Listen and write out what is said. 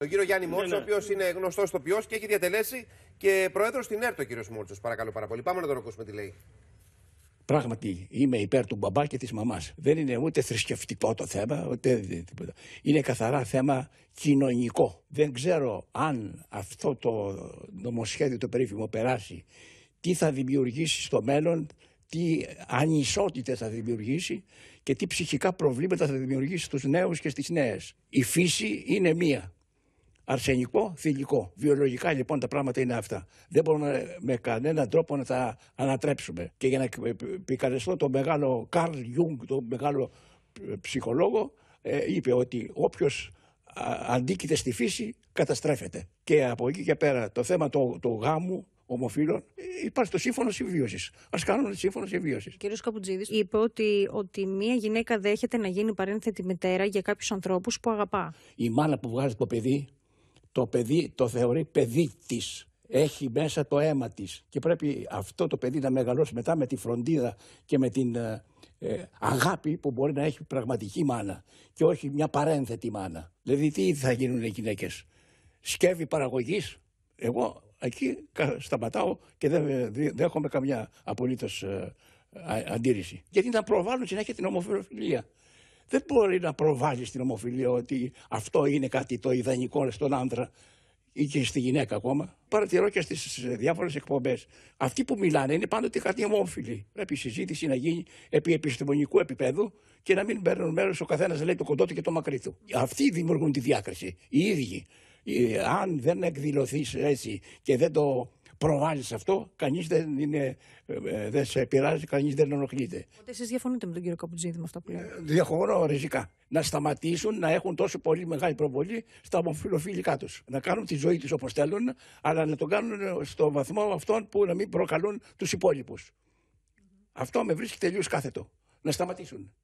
Ο κύριο Γιάννη ναι, Μόρτσο, ναι. ο οποίος είναι γνωστός ποιος και έχει διατελέσει και πρόεδρος στην ΕΡΤ, ο κύριος Μόρτσο. Παρακαλώ πάρα πολύ. Πάμε να τον ακούσουμε τι λέει. Πράγματι, είμαι υπέρ του μπαμπά και της μαμάς. Δεν είναι ούτε θρησκευτικό το θέμα, ούτε τίποτα. Είναι καθαρά θέμα κοινωνικό. Δεν ξέρω αν αυτό το νομοσχέδιο το περίφημο περάσει, τι θα δημιουργήσει στο μέλλον, τι ανισότητες θα δημιουργήσει και τι ψυχικά προβλήματα θα δημιουργήσει στους νέους και στις νέες. Η φύση είναι μία αρσενικό, θηλυκό. Βιολογικά λοιπόν τα πράγματα είναι αυτά. Δεν μπορούμε με κανέναν τρόπο να τα ανατρέψουμε. Και για να ε, επικαλεστώ τον μεγάλο Καρλ Ιούγκ, τον μεγάλο ε, ψυχολόγο, ε, είπε ότι όποιος αντίκειται στη φύση καταστρέφεται. Και από εκεί και πέρα το θέμα του το γάμου ομοφύλων, υπάρχει το σύμφωνο συμβίωσης. Ας κάνουν σύμφωνο συμβίωσης. Κύριος κ. Καπουτζίδη είπε ότι, ότι μια γυναίκα δέχεται να γίνει παρένθετη μητέρα για κάποιους ανθρώπους που αγαπά. Η μάνα που βγάζει το παιδί το παιδί το θεωρεί παιδί της. Έχει μέσα το αίμα της. και πρέπει αυτό το παιδί να μεγαλώσει μετά με τη φροντίδα και με την ε, ε, αγάπη που μπορεί να έχει πραγματική μάνα και όχι μια παρένθετη μάνα. Δηλαδή τι θα γίνουν οι γυναίκες. σκεύη παραγωγής, εγώ εκεί σταματάω και δεν δέχομαι καμιά απολύτως ε, αντίρρηση. Γιατί να προβάλλουν συνέχεια την ομοφιλοφιλία δεν μπορεί να προβάλλεις στην ομοφιλία ότι αυτό είναι κάτι το ιδανικό στον άντρα ή και στη γυναίκα ακόμα. Παρατηρώ και στις διάφορες εκπομπές. Αυτοί που μιλάνε είναι πάντοτε κάτι ομόφιλοι. Πρέπει η συζήτηση να γίνει επί επιστημονικού επίπεδου και να μην παίρνουν μέρος ο καθένας λέει το κοντό του και το μακρύ του. Αυτοί δημιουργούν τη διάκριση. Οι ίδιοι. Ε, αν δεν εκδηλωθείς έτσι και δεν το προβάλλεις αυτό, κανείς δεν, είναι, ε, ε, δεν σε πειράζει, κανείς δεν ενοχλείται. Οπότε εσείς διαφωνείτε με τον κύριο Καπουτζίδη με αυτά που λέτε. Ε, διαφωνώ ριζικά. Να σταματήσουν να έχουν τόσο πολύ μεγάλη προβολή στα ομοφυλοφίλικά τους. Να κάνουν τη ζωή τους όπως θέλουν, αλλά να τον κάνουν στο βαθμό αυτόν που να μην προκαλούν τους υπόλοιπους. Αυτό με βρίσκει τελείως κάθετο. Να σταματήσουν.